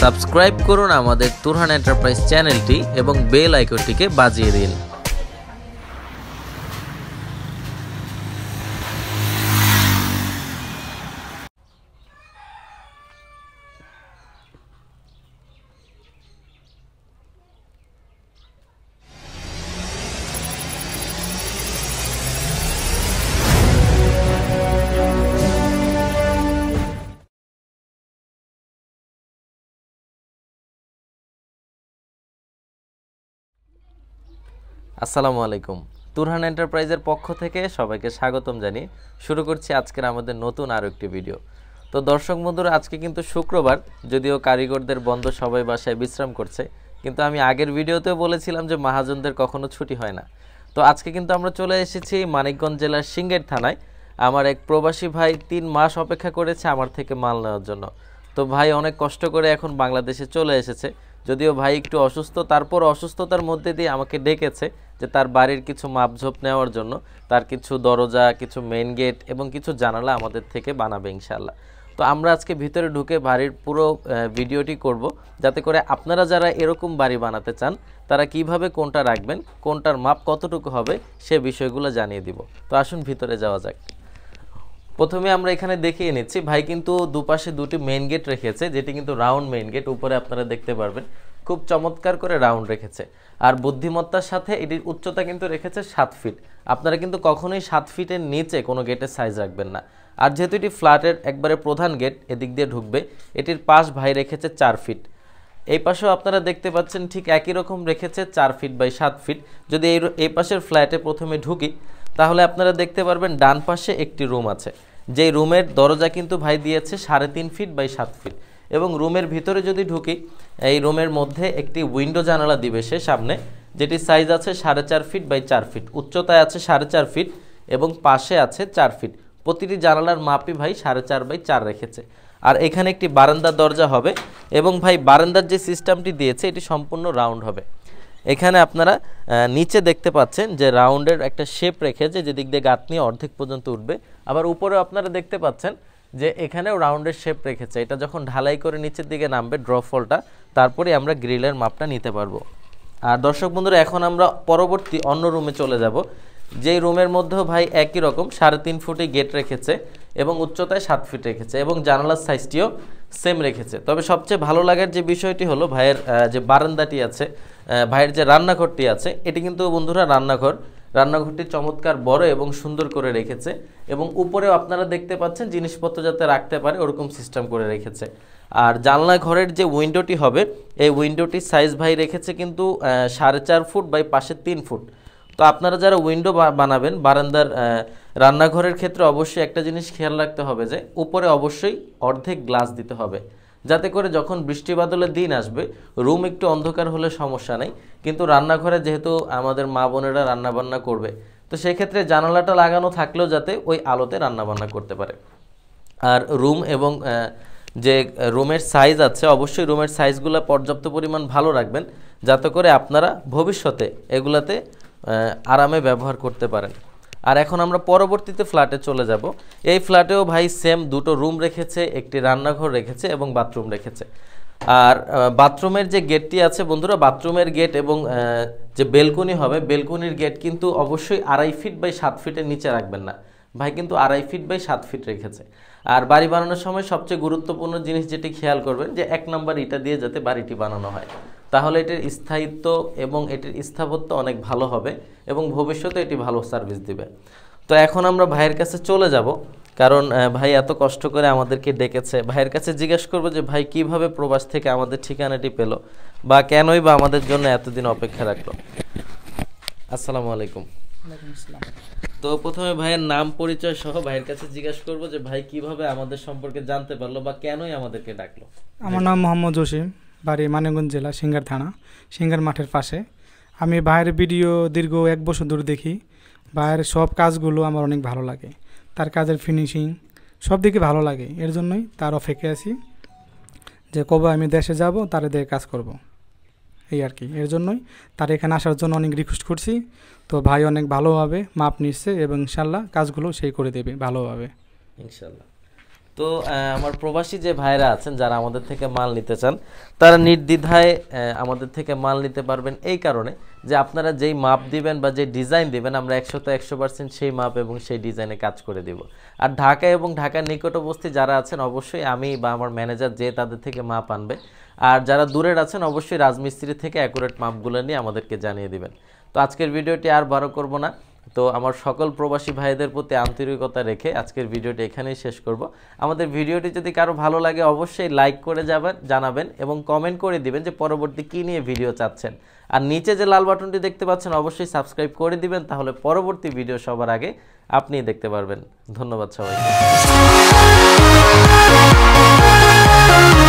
Subscribe করুন আমাদের Turhan enterprise চ্যানেলটি এবং বেল আইকনটিকে বাজিয়ে দিন আসসালামু আলাইকুম তুরহান এন্টারপ্রাইজের পক্ষ থেকে সবাইকে স্বাগতম জানিয়ে শুরু করছি আজকের আমাদের নতুন আরও একটি ভিডিও তো দর্শক বন্ধুরা আজকে কিন্তু শুক্রবার যদিও কারিগরদের বন্ধ সবাই বাসায় বিশ্রাম করছে কিন্তু আমি আগের ভিডিওতেও বলেছিলাম যে মহাজনদের কখনো ছুটি হয় না তো আজকে কিন্তু আমরা চলে এসেছি মানিকগঞ্জ জেলার সিঙ্গের থানায় আমার এক প্রবাসী ভাই তিন মাস অপেক্ষা করেছে আমার থেকে মাল নেওয়ার জন্য তো ভাই অনেক কষ্ট করে এখন বাংলাদেশে চলে এসেছে যদিও ভাই একটু অসুস্থ তারপর অসুস্থতার মধ্যে দিয়ে আমাকে ডেকেছে যে তার বাড়ির কিছু মাপঝোপ নেওয়ার জন্য তার কিছু দরজা কিছু মেন গেট এবং কিছু জানালা আমাদের থেকে বানাবে ইনশাল্লাহ তো আমরা আজকে ভিতরে ঢুকে বাড়ির পুরো ভিডিওটি করব যাতে করে আপনারা যারা এরকম বাড়ি বানাতে চান তারা কিভাবে কোনটা রাখবেন কোনটার মাপ কতটুকু হবে সে বিষয়গুলো জানিয়ে দিব তো আসুন ভিতরে যাওয়া যাক প্রথমে আমরা এখানে দেখিয়ে নিচ্ছি ভাই কিন্তু দুপাশে দুটি মেন গেট রেখেছে যেটি কিন্তু রাউন্ড মেন গেট উপরে আপনারা দেখতে পারবেন খুব চমৎকার করে রাউন্ড রেখেছে আর বুদ্ধিমত্তার সাথে এটির উচ্চতা কিন্তু রেখেছে সাত ফিট আপনারা কিন্তু কখনোই সাত ফিটের নিচে কোনো গেটের সাইজ রাখবেন না আর যেহেতু এটি ফ্ল্যাটের একবারে প্রধান গেট এদিক দিয়ে ঢুকবে এটির পাশ ভাই রেখেছে চার ফিট এই পাশেও আপনারা দেখতে পাচ্ছেন ঠিক একই রকম রেখেছে চার ফিট বাই সাত ফিট যদি এই এই পাশের ফ্ল্যাটে প্রথমে ঢুকি তাহলে আপনারা দেখতে পারবেন ডান পাশে একটি রুম আছে যে রুমের দরজা কিন্তু ভাই দিয়েছে সাড়ে তিন ফিট বাই সাত ফিট এবং রুমের ভিতরে যদি ঢুকি এই রুমের মধ্যে একটি উইন্ডো জানালা দিবে সে সামনে যেটি সাইজ আছে সাড়ে চার ফিট বাই চার ফিট উচ্চতায় আছে সাড়ে চার ফিট এবং পাশে আছে চার ফিট প্রতিটি জানালার মাপই ভাই সাড়ে চার বাই চার রেখেছে আর এখানে একটি বারান্দার দরজা হবে এবং ভাই বারান্দার যে সিস্টেমটি দিয়েছে এটি সম্পূর্ণ রাউন্ড হবে এখানে আপনারা নিচে দেখতে পাচ্ছেন যে রাউন্ডের একটা শেপ রেখেছে যেদিক দিয়ে নিয়ে অর্ধেক পর্যন্ত উঠবে আবার উপরে আপনারা দেখতে পাচ্ছেন যে এখানেও রাউন্ডের শেপ রেখেছে এটা যখন ঢালাই করে নিচের দিকে নামবে ড্রপফলটা তারপরে আমরা গ্রিলের মাপটা নিতে পারবো আর দর্শক বন্ধুরা এখন আমরা পরবর্তী অন্য রুমে চলে যাব যেই রুমের মধ্যেও ভাই একই রকম সাড়ে তিন ফুটে গেট রেখেছে এবং উচ্চতায় সাত ফিট রেখেছে এবং জানালার সাইজটিও সেম রেখেছে তবে সবচেয়ে ভালো লাগার যে বিষয়টি হলো ভাইয়ের যে বারান্দাটি আছে ভাইয়ের যে রান্নাঘরটি আছে এটি কিন্তু বন্ধুরা রান্নাঘর রান্নাঘরটি চমৎকার বড় এবং সুন্দর করে রেখেছে এবং উপরেও আপনারা দেখতে পাচ্ছেন জিনিসপত্র যাতে রাখতে পারে ওরকম সিস্টেম করে রেখেছে আর জানলা ঘরের যে উইন্ডোটি হবে এই উইন্ডোটির সাইজ ভাই রেখেছে কিন্তু সাড়ে চার ফুট বাই পাশে তিন ফুট তো আপনারা যারা উইন্ডো বানাবেন বারান্দার রান্নাঘরের ক্ষেত্রে অবশ্যই একটা জিনিস খেয়াল রাখতে হবে যে উপরে অবশ্যই অর্ধেক গ্লাস দিতে হবে যাতে করে যখন বৃষ্টি বাদলের দিন আসবে রুম একটু অন্ধকার হলে সমস্যা নেই কিন্তু রান্নাঘরে যেহেতু আমাদের মা বোনেরা রান্নাবান্না করবে তো সেক্ষেত্রে জানালাটা লাগানো থাকলেও যাতে ওই আলোতে রান্নাবান্না করতে পারে আর রুম এবং যে রুমের সাইজ আছে অবশ্যই রুমের সাইজগুলো পর্যাপ্ত পরিমাণ ভালো রাখবেন যাতে করে আপনারা ভবিষ্যতে এগুলাতে আরামে ব্যবহার করতে পারেন আর এখন আমরা পরবর্তীতে ফ্ল্যাটে চলে যাব এই ফ্ল্যাটেও ভাই সেম দুটো রুম রেখেছে একটি রান্নাঘর রেখেছে এবং বাথরুম রেখেছে আর বাথরুমের যে গেটটি আছে বন্ধুরা বাথরুমের গেট এবং যে বেলকনি হবে বেলকনির গেট কিন্তু অবশ্যই আড়াই ফিট বাই সাত ফিটের নিচে রাখবেন না ভাই কিন্তু আড়াই ফিট বাই সাত ফিট রেখেছে আর বাড়ি বানানোর সময় সবচেয়ে গুরুত্বপূর্ণ জিনিস যেটি খেয়াল করবেন যে এক নম্বর ইটা দিয়ে যাতে বাড়িটি বানানো হয় তাহলে এটির স্থায়িত্ব এবং এটির স্থাপত্য অনেক ভালো হবে এবং ভবিষ্যতে এটি ভালো সার্ভিস দিবে তো এখন আমরা ভাইয়ের কাছে চলে যাব কারণ ভাই এত কষ্ট করে আমাদেরকে ডেকেছে ভাইয়ের কাছে জিজ্ঞেস করবো যে ভাই কিভাবে প্রবাস থেকে আমাদের ঠিকানাটি পেল বা কেনই বা আমাদের জন্য এতদিন অপেক্ষা রাখলো আসসালামু আলাইকুম তো প্রথমে ভাইয়ের নাম পরিচয় সহ ভাইয়ের কাছে জিজ্ঞেস করব যে ভাই কিভাবে আমাদের সম্পর্কে জানতে পারলো বা কেনই আমাদেরকে ডাকলো আমার নাম মোহাম্মদ জসিম বাড়ি মানিকগঞ্জ জেলা সিঙ্গার থানা সিঙ্গার মাঠের পাশে আমি ভাইয়ের ভিডিও দীর্ঘ এক বছর ধরে দেখি ভাইয়ের সব কাজগুলো আমার অনেক ভালো লাগে তার কাজের ফিনিশিং সব দিকে ভালো লাগে এর জন্যই তার অফেকে আছি যে কবে আমি দেশে যাব তার দিয়ে কাজ করব। এই আর কি এর জন্যই তার এখানে আসার জন্য অনেক রিকোয়েস্ট করছি তো ভাই অনেক ভালোভাবে মাপ নিচ্ছে এবং ইনশাল্লাহ কাজগুলো সেই করে দেবে ভালোভাবে ইনশাল্লাহ তো আমার প্রবাসী যে ভাইরা আছেন যারা আমাদের থেকে মাল নিতে চান তারা নির্দ্বিধায় আমাদের থেকে মাল নিতে পারবেন এই কারণে যে আপনারা যেই মাপ দিবেন বা যে ডিজাইন দিবেন আমরা একশো তো একশো পার্সেন্ট সেই মাপ এবং সেই ডিজাইনে কাজ করে দিব আর ঢাকা এবং ঢাকার নিকটবর্তী যারা আছেন অবশ্যই আমি বা আমার ম্যানেজার যে তাদের থেকে মাপ আনবে আর যারা দূরের আছেন অবশ্যই রাজমিস্ত্রি থেকে অ্যাকুরেট মাপগুলো নিয়ে আমাদেরকে জানিয়ে দিবেন তো আজকের ভিডিওটি আর বারো করব না তো আমার সকল প্রবাসী ভাইদের প্রতি আন্তরিকতা রেখে আজকের ভিডিওটি এখানেই শেষ করব আমাদের ভিডিওটি যদি কারো ভালো লাগে অবশ্যই লাইক করে যাবেন জানাবেন এবং কমেন্ট করে দিবেন যে পরবর্তী কী নিয়ে ভিডিও চাচ্ছেন আর নিচে যে লাল বাটনটি দেখতে পাচ্ছেন অবশ্যই সাবস্ক্রাইব করে দিবেন তাহলে পরবর্তী ভিডিও সবার আগে আপনিই দেখতে পারবেন ধন্যবাদ সবাইকে